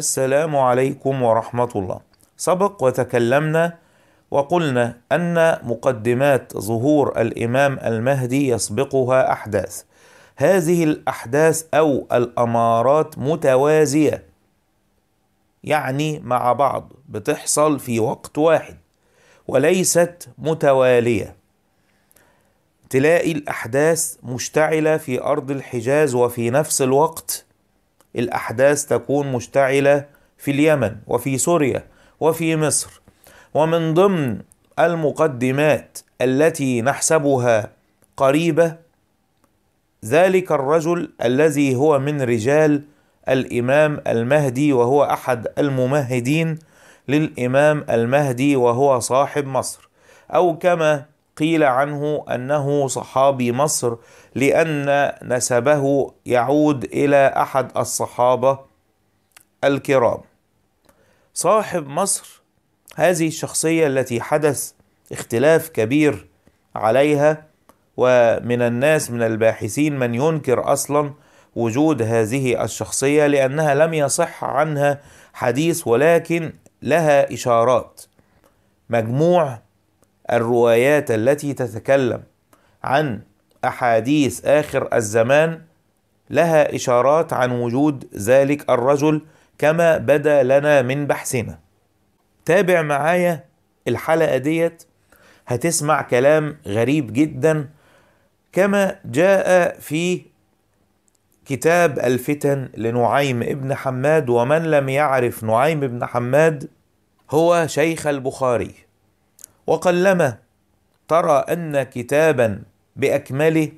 السلام عليكم ورحمه الله سبق وتكلمنا وقلنا ان مقدمات ظهور الامام المهدي يسبقها احداث هذه الاحداث او الامارات متوازيه يعني مع بعض بتحصل في وقت واحد وليست متواليه تلاقي الاحداث مشتعله في ارض الحجاز وفي نفس الوقت الأحداث تكون مشتعلة في اليمن وفي سوريا وفي مصر ومن ضمن المقدمات التي نحسبها قريبة ذلك الرجل الذي هو من رجال الإمام المهدي وهو أحد الممهدين للإمام المهدي وهو صاحب مصر أو كما قيل عنه انه صحابي مصر لان نسبه يعود الى احد الصحابه الكرام صاحب مصر هذه الشخصيه التي حدث اختلاف كبير عليها ومن الناس من الباحثين من ينكر اصلا وجود هذه الشخصيه لانها لم يصح عنها حديث ولكن لها اشارات مجموع الروايات التي تتكلم عن احاديث اخر الزمان لها اشارات عن وجود ذلك الرجل كما بدا لنا من بحثنا تابع معايا الحلقه ديت هتسمع كلام غريب جدا كما جاء في كتاب الفتن لنعيم ابن حماد ومن لم يعرف نعيم ابن حماد هو شيخ البخاري وقلما ترى ان كتابا باكمله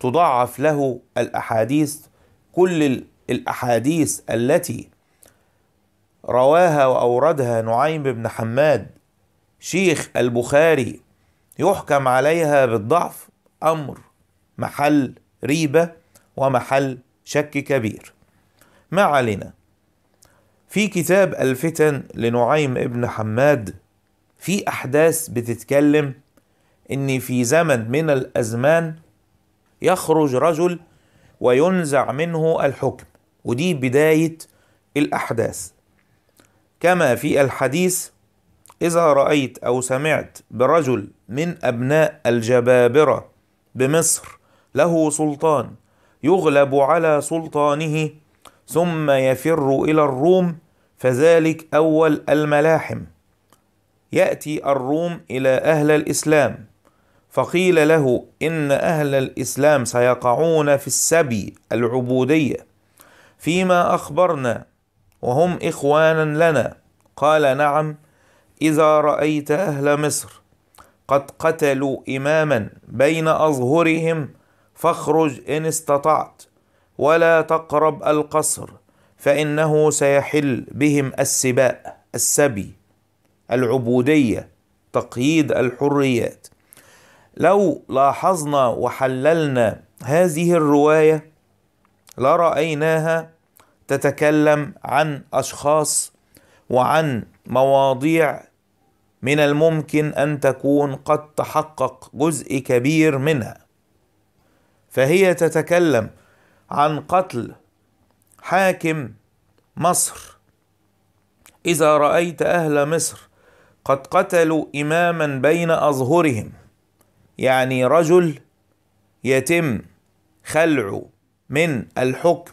تضعف له الاحاديث كل الاحاديث التي رواها واوردها نعيم بن حماد شيخ البخاري يحكم عليها بالضعف امر محل ريبه ومحل شك كبير ما علينا في كتاب الفتن لنعيم ابن حماد في احداث بتتكلم ان في زمن من الازمان يخرج رجل وينزع منه الحكم ودي بدايه الاحداث كما في الحديث اذا رايت او سمعت برجل من ابناء الجبابره بمصر له سلطان يغلب على سلطانه ثم يفر الى الروم فذلك اول الملاحم ياتي الروم الى اهل الاسلام فقيل له ان اهل الاسلام سيقعون في السبي العبوديه فيما اخبرنا وهم اخوانا لنا قال نعم اذا رايت اهل مصر قد قتلوا اماما بين اظهرهم فاخرج ان استطعت ولا تقرب القصر فانه سيحل بهم السباء السبي العبوديه تقييد الحريات لو لاحظنا وحللنا هذه الروايه لرايناها تتكلم عن اشخاص وعن مواضيع من الممكن ان تكون قد تحقق جزء كبير منها فهي تتكلم عن قتل حاكم مصر اذا رايت اهل مصر قد قتلوا إماما بين أظهرهم يعني رجل يتم خلعه من الحكم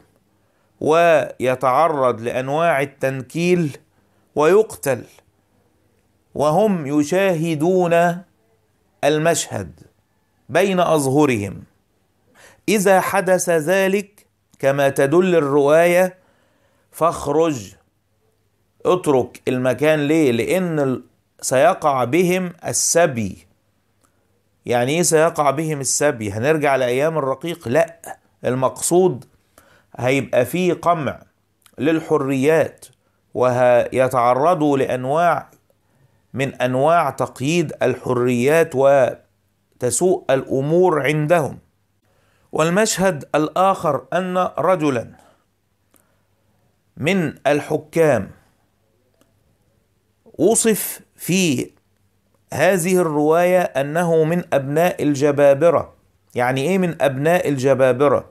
ويتعرض لأنواع التنكيل ويقتل وهم يشاهدون المشهد بين أظهرهم إذا حدث ذلك كما تدل الرواية فاخرج اترك المكان ليه لأن سيقع بهم السبي يعني ايه سيقع بهم السبي هنرجع لايام الرقيق لا المقصود هيبقى فيه قمع للحريات ويتعرضوا لانواع من انواع تقييد الحريات وتسوء الامور عندهم والمشهد الاخر ان رجلا من الحكام وصف في هذه الرواية أنه من أبناء الجبابرة يعني إيه من أبناء الجبابرة؟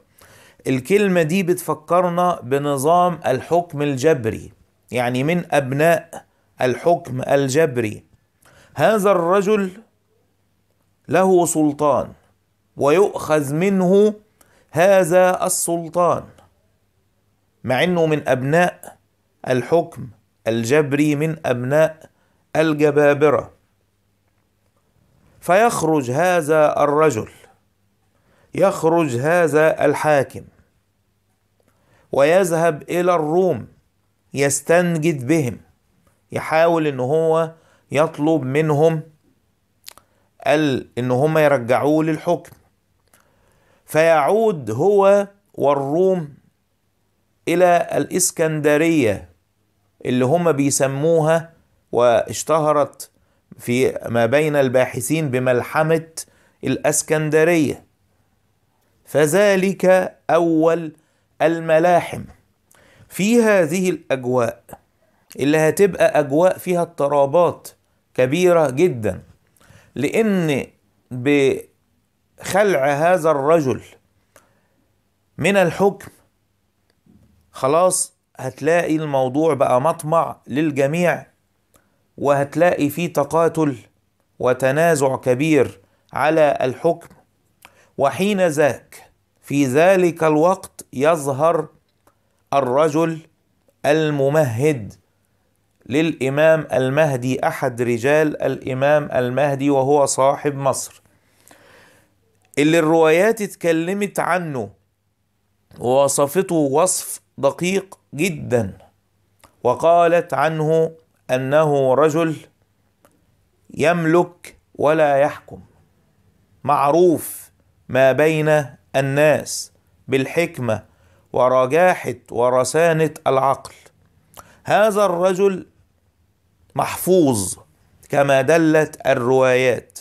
الكلمة دي بتفكرنا بنظام الحكم الجبري يعني من أبناء الحكم الجبري هذا الرجل له سلطان ويؤخذ منه هذا السلطان مع انه من ابناء الحكم الجبري من ابناء الجبابرة فيخرج هذا الرجل يخرج هذا الحاكم ويذهب إلى الروم يستنجد بهم يحاول إن هو يطلب منهم ال إن هم يرجعوه للحكم فيعود هو والروم إلى الإسكندرية اللي هم بيسموها واشتهرت في ما بين الباحثين بملحمة الاسكندرية فذلك أول الملاحم في هذه الأجواء اللي هتبقى أجواء فيها اضطرابات كبيرة جدا لأن بخلع هذا الرجل من الحكم خلاص هتلاقي الموضوع بقى مطمع للجميع وهتلاقي في تقاتل وتنازع كبير على الحكم وحين ذاك في ذلك الوقت يظهر الرجل الممهد للامام المهدي احد رجال الامام المهدي وهو صاحب مصر اللي الروايات اتكلمت عنه ووصفته وصف دقيق جدا وقالت عنه انه رجل يملك ولا يحكم معروف ما بين الناس بالحكمه ورجاحه ورسانه العقل هذا الرجل محفوظ كما دلت الروايات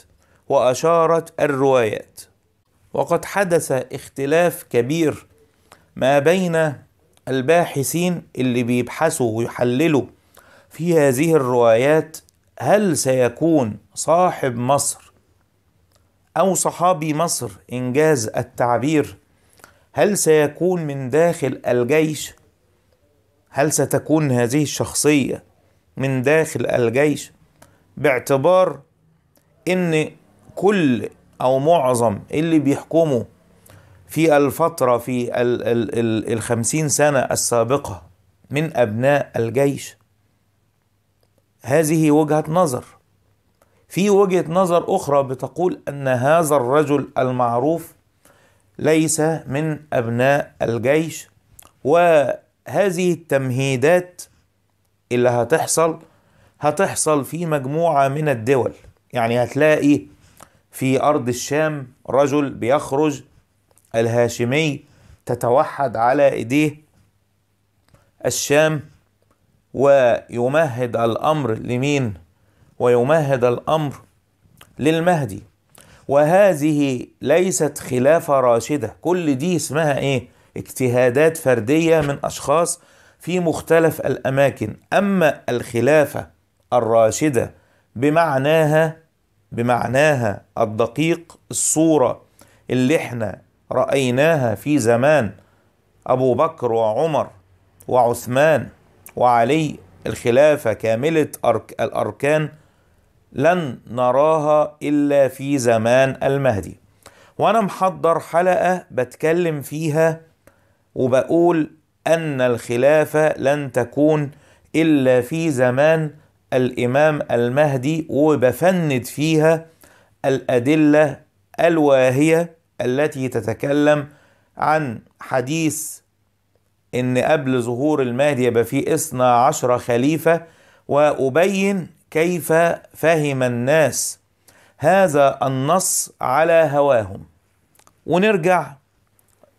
واشارت الروايات وقد حدث اختلاف كبير ما بين الباحثين اللي بيبحثوا ويحللوا في هذه الروايات هل سيكون صاحب مصر أو صحابي مصر إنجاز التعبير هل سيكون من داخل الجيش هل ستكون هذه الشخصية من داخل الجيش باعتبار ان كل او معظم اللي بيحكموا في الفترة في الخمسين سنة السابقة من أبناء الجيش هذه وجهة نظر في وجهة نظر أخرى بتقول أن هذا الرجل المعروف ليس من أبناء الجيش وهذه التمهيدات اللي هتحصل هتحصل في مجموعة من الدول يعني هتلاقي في أرض الشام رجل بيخرج الهاشمي تتوحد على إيديه الشام ويمهد الامر لمين ويمهد الامر للمهدي وهذه ليست خلافه راشده كل دي اسمها ايه اجتهادات فرديه من اشخاص في مختلف الاماكن اما الخلافه الراشده بمعناها بمعناها الدقيق الصوره اللي احنا رايناها في زمان ابو بكر وعمر وعثمان وعلي الخلافة كاملة أرك الأركان لن نراها إلا في زمان المهدي وأنا محضر حلقة بتكلم فيها وبقول أن الخلافة لن تكون إلا في زمان الإمام المهدي وبفند فيها الأدلة الواهية التي تتكلم عن حديث ان قبل ظهور المهدي يبقى فيه اثنا عشر خليفة وأبين كيف فهم الناس هذا النص على هواهم ونرجع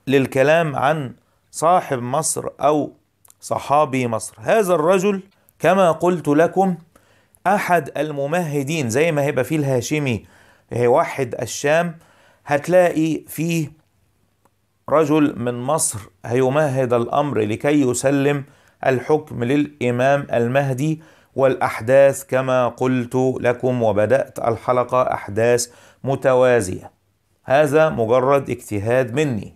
للكلام عن صاحب مصر أو صحابي مصر هذا الرجل كما قلت لكم أحد الممهدين زي ما هيبقى فيه الهاشمي هيوحد الشام هتلاقي فيه رجل من مصر هيمهد الامر لكي يسلم الحكم للامام المهدي والاحداث كما قلت لكم وبدات الحلقه احداث متوازيه هذا مجرد اجتهاد مني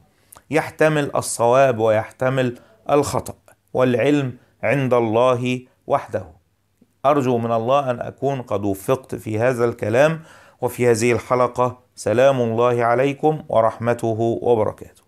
يحتمل الصواب ويحتمل الخطا والعلم عند الله وحده ارجو من الله ان اكون قد وفقت في هذا الكلام وفي هذه الحلقه سلام الله عليكم ورحمته وبركاته